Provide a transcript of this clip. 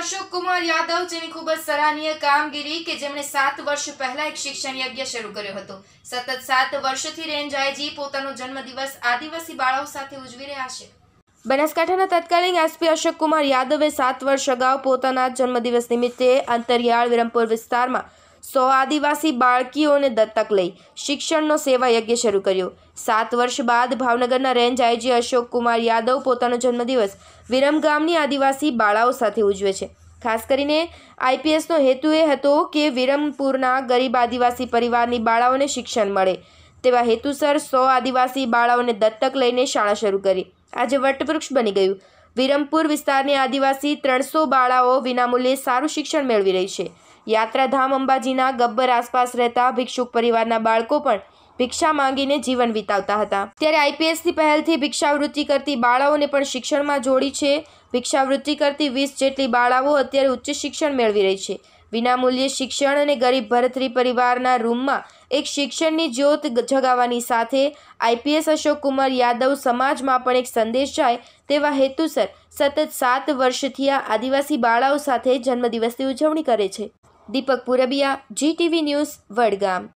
અશોક કુમાર યાદવ જેની ખૂબ જ સરાહનીય કામગીરી કે જેમણે સાત વર્ષ પહેલા એક શિક્ષણ યજ્ઞ શરૂ કર્યો હતો સતત સાત વર્ષથી રેન્જ આઈજી પોતાનો જન્મદિવસ આદિવાસી બાળકો સાથે ઉજવી રહ્યા છે બનાસકાંઠાના તત્કાલીન એસપી અશોક કુમાર યાદવે સાત વર્ષ અગાઉ પોતાના જન્મદિવસ નિમિત્તે અંતરિયાળ વિરમપુર વિસ્તારમાં સો આદિવાસી બાળકીઓને દત્તક લઈ શિક્ષણનો સેવા યજ્ઞ શરૂ કર્યો સાત વર્ષ બાદ ભાવનગરના રેન્જ આઈજી અશોક કુમાર યાદવ પોતાનો જન્મદિવસ વિરમગામની આદિવાસી બાળાઓ સાથે ઉજવે છે ખાસ કરીને આઈપીએસનો હેતુ એ હતો કે વિરમપુરના ગરીબ આદિવાસી પરિવારની બાળાઓને શિક્ષણ મળે તેવા હેતુસર સો આદિવાસી બાળાઓને દત્તક લઈને શાળા શરૂ કરી આજે વટવૃક્ષ બની ગયું વિરમપુર વિસ્તારની આદિવાસી ત્રણસો બાળાઓ વિનામૂલ્યે સારું શિક્ષણ મેળવી રહી છે યાત્રાધામ અંબાજીના ગબ્બર આસપાસ રહેતા ભિક્ષુક પરિવારના બાળકો પણ ભિક્ષા માંગીને જીવન વિતાવતા હતા ત્યારે આઈપીએસની પહેલથી ભિક્ષાવૃત્તિ કરતી બાળાઓને પણ શિક્ષણમાં જોડી છે ભિક્ષાવૃત્તિ કરતી વીસ જેટલી બાળાઓ અત્યારે ઉચ્ચ શિક્ષણ મેળવી રહી છે વિનામૂલ્યે શિક્ષણ અને ગરીબ ભરતરી પરિવારના રૂમમાં એક શિક્ષણની જ્યોત જગાવવાની સાથે આઈપીએસ અશોક કુમાર યાદવ સમાજમાં પણ એક સંદેશ જાય તેવા હેતુસર સતત સાત વર્ષથી આ આદિવાસી બાળાઓ સાથે જન્મદિવસની ઉજવણી કરે છે દીપક પુરબિયા જીટીવી ન્યૂઝ વડગામ